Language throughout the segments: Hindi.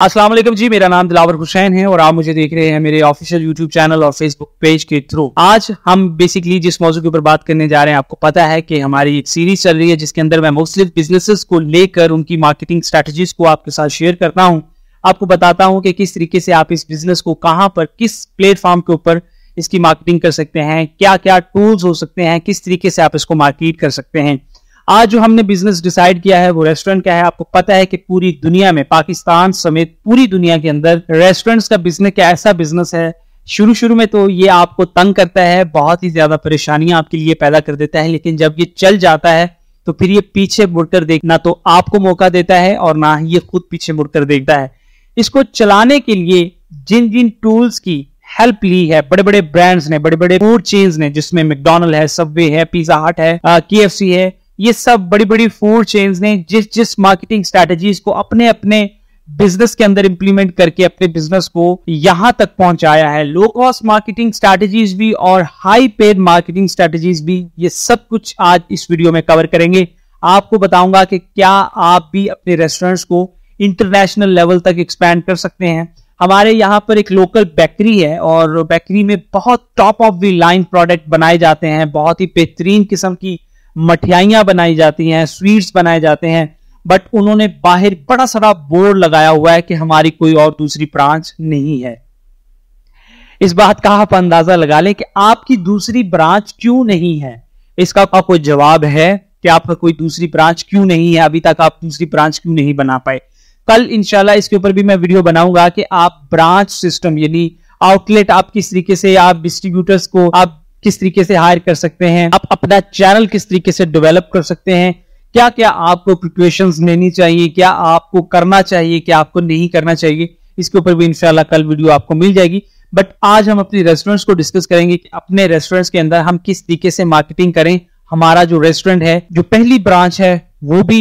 असलम जी मेरा नाम दिलावर हुसैन है और आप मुझे देख रहे हैं मेरे ऑफिशियल यूट्यूब चैनल और फेसबुक पेज के थ्रू आज हम बेसिकली जिस मौजूद के ऊपर बात करने जा रहे हैं आपको पता है कि हमारी एक सीरीज चल रही है जिसके अंदर मैं मुख्तलिफ बिजनेसेस को लेकर उनकी मार्केटिंग स्ट्रेटजीज को आपके साथ शेयर करता हूँ आपको बताता हूँ कि किस तरीके से आप इस बिजनेस को कहाँ पर किस प्लेटफॉर्म के ऊपर इसकी मार्केटिंग कर सकते हैं क्या क्या टूल्स हो सकते हैं किस तरीके से आप इसको मार्केट कर सकते हैं आज जो हमने बिजनेस डिसाइड किया है वो रेस्टोरेंट का है आपको पता है कि पूरी दुनिया में पाकिस्तान समेत पूरी दुनिया के अंदर रेस्टोरेंट्स का बिजनेस क्या ऐसा बिजनेस है शुरू शुरू में तो ये आपको तंग करता है बहुत ही ज्यादा परेशानियां आपके लिए पैदा कर देता है लेकिन जब ये चल जाता है तो फिर ये पीछे मुड़कर देख ना तो आपको मौका देता है और ना ये खुद पीछे मुड़कर देखता है इसको चलाने के लिए जिन जिन टूल्स की हेल्प ली है बड़े बड़े ब्रांड्स ने बड़े बड़े फूड चेन्स ने जिसमें मैकडोनल्ड है सबवे है पिज्जा हट है के एफ सी है ये सब बड़ी बड़ी फूड चेन्स ने जिस जिस मार्केटिंग स्ट्रैटेजीज को अपने अपने बिजनेस के अंदर इंप्लीमेंट करके अपने बिजनेस को यहां तक पहुंचाया है लो कॉस्ट मार्केटिंग स्ट्रैटेजीज भी और हाई पेड मार्केटिंग स्ट्रैटेजीज भी ये सब कुछ आज इस वीडियो में कवर करेंगे आपको बताऊंगा कि क्या आप भी अपने रेस्टोरेंट्स को इंटरनेशनल लेवल तक एक्सपैंड कर सकते हैं हमारे यहाँ पर एक लोकल बेकरी है और बेकरी में बहुत top of the line product बनाए जाते हैं बहुत ही बेहतरीन किस्म की मठियाइयाँ बनाई जाती हैं स्वीट्स बनाए जाते हैं बट उन्होंने बाहर बड़ा सारा बोर्ड लगाया हुआ है कि हमारी कोई और दूसरी ब्रांच नहीं है इस बात का आप अंदाजा लगा लें कि आपकी दूसरी ब्रांच क्यों नहीं है इसका कोई जवाब है कि आपका कोई दूसरी ब्रांच क्यों नहीं है अभी तक आप दूसरी ब्रांच क्यों नहीं बना पाए कल इंशाल्लाह इसके ऊपर भी मैं वीडियो बनाऊंगा कि आप ब्रांच सिस्टम यानी आउटलेट आप किस तरीके से आप डिस्ट्रीब्यूटर्स को आप किस तरीके से हायर कर सकते हैं आप अपना चैनल किस तरीके से डेवलप कर सकते हैं क्या क्या आपको प्रिपरेशन लेनी चाहिए क्या आपको करना चाहिए क्या आपको नहीं करना चाहिए इसके ऊपर भी इंशाल्लाह कल वीडियो आपको मिल जाएगी बट आज हम अपने रेस्टोरेंट्स को डिस्कस करेंगे कि अपने रेस्टोरेंट्स के अंदर हम किस तरीके से मार्केटिंग करें हमारा जो रेस्टोरेंट है जो पहली ब्रांच है वो भी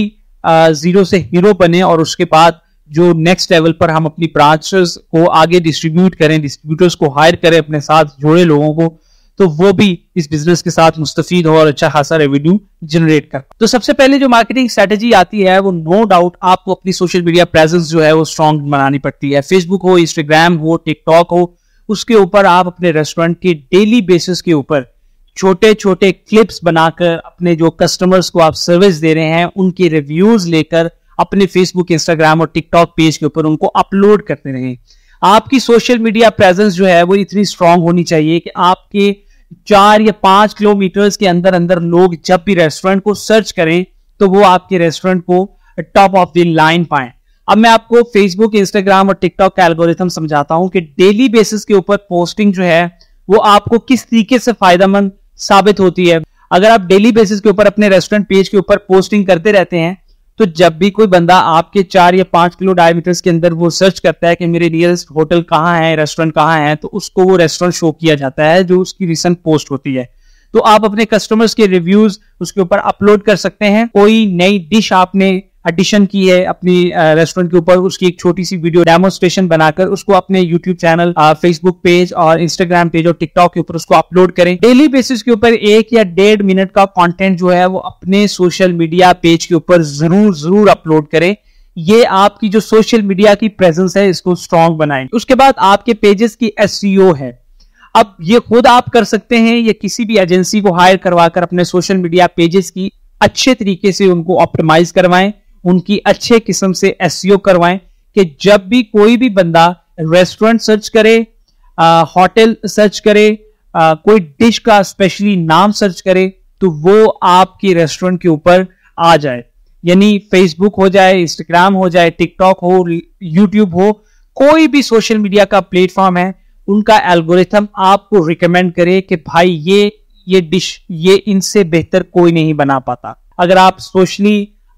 जीरो से हीरो बने और उसके बाद जो नेक्स्ट लेवल पर हम अपनी ब्रांचेस को आगे डिस्ट्रीब्यूट करें डिस्ट्रीब्यूटर्स को हायर करें अपने साथ जोड़े लोगों को तो वो भी इस बिजनेस के साथ मुस्तफ़ हो और अच्छा खासा रेवेन्यू जनरेट कर तो सबसे पहले जो मार्केटिंग स्ट्रेटेजी आती है वो नो डाउट आपको अपनी सोशल मीडिया प्रेजेंस जो है वो स्ट्रांग बनानी पड़ती है फेसबुक हो इंस्टाग्राम हो टिकटॉक हो उसके ऊपर आप अपने रेस्टोरेंट के डेली बेसिस के ऊपर छोटे छोटे क्लिप्स बनाकर अपने जो कस्टमर्स को आप सर्विस दे रहे हैं उनके रिव्यूज लेकर अपने फेसबुक इंस्टाग्राम और टिकटॉक पेज के ऊपर उनको अपलोड करते रहें आपकी सोशल मीडिया प्रेजेंस जो है वो इतनी स्ट्रांग होनी चाहिए कि आपके चार या पांच किलोमीटर्स के अंदर अंदर लोग जब भी रेस्टोरेंट को सर्च करें तो वो आपके रेस्टोरेंट को टॉप ऑफ द लाइन पाए अब मैं आपको फेसबुक इंस्टाग्राम और टिकटॉक का एल्गोरिथम समझाता हूं कि डेली बेसिस के ऊपर पोस्टिंग जो है वो आपको किस तरीके से फायदेमंद साबित होती है अगर आप डेली बेसिस के ऊपर अपने रेस्टोरेंट पेज के ऊपर पोस्टिंग करते रहते हैं तो जब भी कोई बंदा आपके चार या पांच किलो डायमीटर्स के अंदर वो सर्च करता है कि मेरे नियरेस्ट होटल कहाँ है रेस्टोरेंट कहाँ है तो उसको वो रेस्टोरेंट शो किया जाता है जो उसकी रिसेंट पोस्ट होती है तो आप अपने कस्टमर्स के रिव्यूज उसके ऊपर अपलोड कर सकते हैं कोई नई डिश आपने एडिशन की है अपनी रेस्टोरेंट के ऊपर उसकी एक छोटी सी वीडियो डेमोस्ट्रेशन बनाकर उसको अपने यूट्यूब चैनल फेसबुक पेज और इंस्टाग्राम पेज और टिकटॉक के ऊपर उसको अपलोड करें डेली बेसिस के ऊपर एक या डेढ़ मिनट का कॉन्टेंट जो है वो अपने सोशल मीडिया पेज के ऊपर जरूर जरूर अपलोड करें ये आपकी जो सोशल मीडिया की प्रेजेंस है इसको स्ट्रॉन्ग बनाएंगे उसके बाद आपके पेजेस की एस e है अब ये खुद आप कर सकते हैं या किसी भी एजेंसी को हायर करवाकर अपने सोशल मीडिया पेजेस की अच्छे तरीके से उनको ऑप्टिमाइज करवाएं उनकी अच्छे किस्म से एस e करवाएं कि जब भी कोई भी बंदा रेस्टोरेंट सर्च करे होटल सर्च करे आ, कोई डिश का स्पेशली नाम सर्च करे तो वो आपके रेस्टोरेंट के ऊपर आ जाए यानी फेसबुक हो जाए इंस्टाग्राम हो जाए टिकटॉक हो यूट्यूब हो कोई भी सोशल मीडिया का प्लेटफॉर्म है उनका एल्गोरिथम आपको रिकमेंड करे कि भाई ये ये डिश ये इनसे बेहतर कोई नहीं बना पाता अगर आप सोशली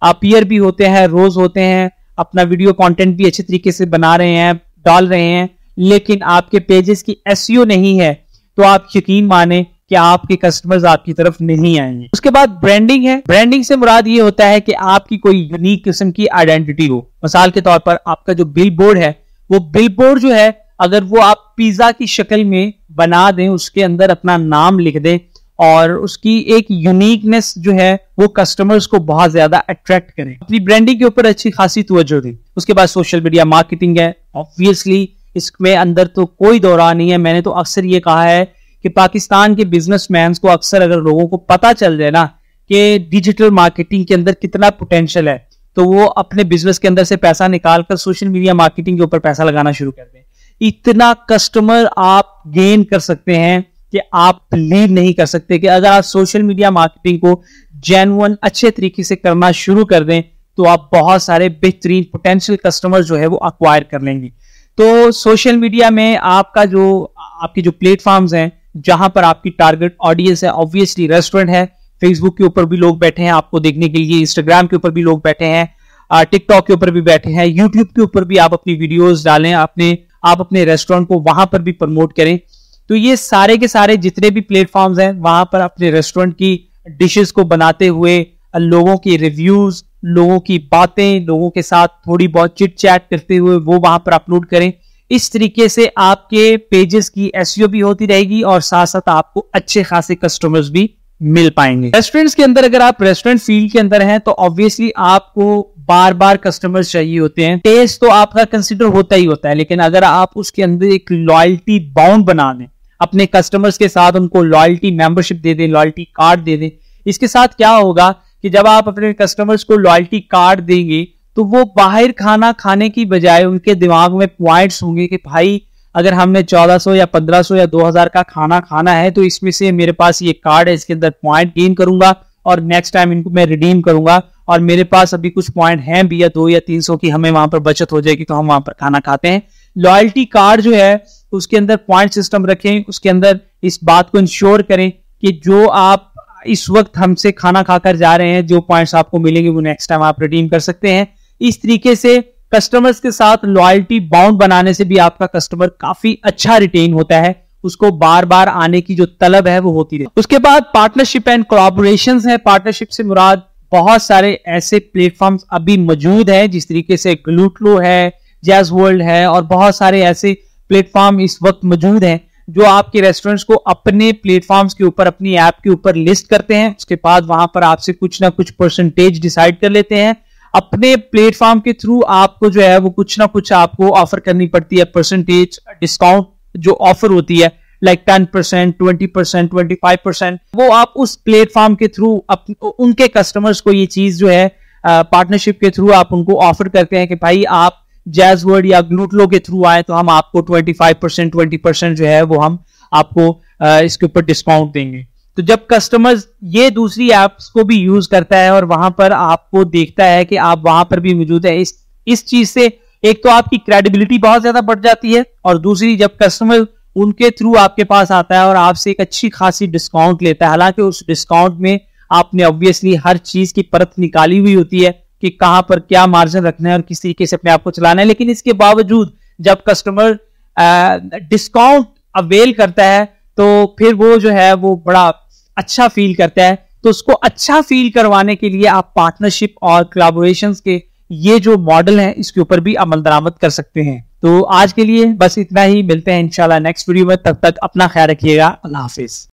अपियर भी होते हैं रोज होते हैं अपना वीडियो कंटेंट भी अच्छे तरीके से बना रहे हैं डाल रहे हैं लेकिन आपके पेजेस की एस e नहीं है तो आप यकीन माने कि आपके कस्टमर्स आपकी तरफ नहीं आएंगे उसके बाद ब्रांडिंग है ब्रांडिंग से मुराद ये होता है कि आपकी कोई यूनिक किस्म की आइडेंटिटी हो मिसाल के तौर पर आपका जो बिल बोर्ड है वो बिल बोर्ड जो है अगर वो आप पिज्जा की शक्ल में बना दें उसके अंदर अपना नाम लिख दें और उसकी एक यूनिकनेस जो है वो कस्टमर्स को बहुत ज्यादा अट्रैक्ट करें अपनी ब्रांडिंग के ऊपर अच्छी खासी तवज्जो दें उसके बाद सोशल मीडिया मार्केटिंग है ऑब्वियसली इसमें अंदर तो कोई दौरा नहीं है मैंने तो अक्सर ये कहा है कि पाकिस्तान के बिजनेस को अक्सर अगर लोगों को पता चल जाए ना कि डिजिटल मार्केटिंग के अंदर कितना पोटेंशियल है तो वो अपने बिजनेस के अंदर से पैसा निकाल कर सोशल मीडिया मार्केटिंग के ऊपर पैसा लगाना शुरू कर दें इतना कस्टमर आप गेन कर सकते हैं कि आप बिलीव नहीं कर सकते कि अगर आप सोशल मीडिया मार्केटिंग को जेनुअन अच्छे तरीके से करना शुरू कर दें तो आप बहुत सारे बेहतरीन पोटेंशियल कस्टमर जो है वो अक्वायर कर लेंगे तो सोशल मीडिया में आपका जो आपके जो प्लेटफॉर्म्स हैं जहां पर आपकी टारगेट ऑडियंस है ऑब्वियसली रेस्टोरेंट है फेसबुक के ऊपर भी लोग बैठे हैं आपको देखने के लिए इंस्टाग्राम के ऊपर भी लोग बैठे हैं टिकटॉक के ऊपर भी बैठे हैं यूट्यूब के ऊपर भी आप अपनी वीडियोस डालें अपने आप अपने रेस्टोरेंट को वहां पर भी प्रमोट करें तो ये सारे के सारे जितने भी प्लेटफॉर्म्स हैं वहां पर अपने रेस्टोरेंट की डिशेस को बनाते हुए लोगों की रिव्यूज लोगों की बातें लोगों के साथ थोड़ी बहुत चिट चैट करते हुए वो वहां पर अपलोड करें इस तरीके से आपके पेजेस की एस e भी होती रहेगी और साथ साथ आपको अच्छे खासे कस्टमर्स भी मिल पाएंगे रेस्टोरेंट्स के अंदर अगर आप रेस्टोरेंट फील्ड के अंदर हैं तो ऑब्वियसली आपको बार बार कस्टमर्स चाहिए होते हैं टेस्ट तो आपका कंसिडर होता ही होता है लेकिन अगर आप उसके अंदर एक लॉयल्टी बाउंड बना दें अपने कस्टमर्स के साथ उनको लॉयल्टी मेंबरशिप दे दें लॉयल्टी कार्ड दे दें इसके साथ क्या होगा कि जब आप अपने कस्टमर्स को लॉयल्टी कार्ड देंगे तो वो बाहर खाना खाने की बजाय उनके दिमाग में पॉइंट्स होंगे कि भाई अगर हमने 1400 या 1500 या 2000 का खाना खाना है तो इसमें से मेरे पास ये कार्ड है इसके अंदर पॉइंट गेन करूंगा और नेक्स्ट टाइम इनको मैं रिडीम करूंगा और मेरे पास अभी कुछ पॉइंट हैं भी या दो या तीन सौ की हमें वहां पर बचत हो जाएगी तो हम वहां पर खाना खाते हैं लॉयल्टी कार्ड जो है उसके अंदर पॉइंट सिस्टम रखें उसके अंदर इस बात को इंश्योर करें कि जो आप इस वक्त हमसे खाना खाकर जा रहे हैं जो पॉइंट्स आपको मिलेंगे वो नेक्स्ट टाइम आप रिडीम कर सकते हैं इस तरीके से कस्टमर्स के साथ लॉयल्टी बाउंड बनाने से भी आपका कस्टमर काफी अच्छा रिटेन होता है उसको बार बार आने की जो तलब है वो होती रही उसके बाद पार्टनरशिप एंड कोलाबोरेशन है पार्टनरशिप से मुराद बहुत सारे ऐसे प्लेटफॉर्म्स अभी मौजूद हैं जिस तरीके से ग्लूटलो है जैज वर्ल्ड है और बहुत सारे ऐसे प्लेटफॉर्म इस वक्त मौजूद हैं जो आपके रेस्टोरेंट्स को अपने प्लेटफॉर्म्स के ऊपर अपनी ऐप के ऊपर लिस्ट करते हैं उसके बाद वहां पर आपसे कुछ ना कुछ परसेंटेज डिसाइड कर लेते हैं अपने प्लेटफॉर्म के थ्रू आपको जो है वो कुछ ना कुछ आपको ऑफर करनी पड़ती है परसेंटेज डिस्काउंट जो ऑफर होती है like ten percent twenty percent twenty five percent वो आप उस प्लेटफॉर्म के थ्रू उनके कस्टमर्स को ये चीज जो है पार्टनरशिप के थ्रू आप उनको ऑफर करते हैं कि भाई आप जैजवर्ड या ग्लूटलो के थ्रू आए तो हम आपको 25 परसेंट ट्वेंटी परसेंट जो है वो हम आपको इसके ऊपर डिस्काउंट देंगे तो जब कस्टमर्स ये दूसरी एप्स को भी यूज करता है और वहां पर आपको देखता है कि आप वहां पर भी मौजूद है इस इस चीज से एक तो आपकी क्रेडिबिलिटी बहुत ज्यादा बढ़ जाती है और दूसरी जब कस्टमर उनके थ्रू आपके पास आता है और आपसे एक अच्छी खासी डिस्काउंट लेता है हालांकि उस डिस्काउंट में आपने ऑब्वियसली हर चीज की परत निकाली हुई होती है कि कहां पर क्या मार्जिन रखना है और किस तरीके से अपने आप को चलाना है लेकिन इसके बावजूद जब कस्टमर डिस्काउंट अवेल करता है तो फिर वो जो है वो बड़ा अच्छा फील करता है तो उसको अच्छा फील करवाने के लिए आप पार्टनरशिप और कोलाबोरेशन के ये जो मॉडल है इसके ऊपर भी अमल दरामद कर सकते हैं तो आज के लिए बस इतना ही मिलते हैं इंशाल्लाह नेक्स्ट वीडियो में तब तक अपना ख्याल रखिएगा अल्लाह हाफिज़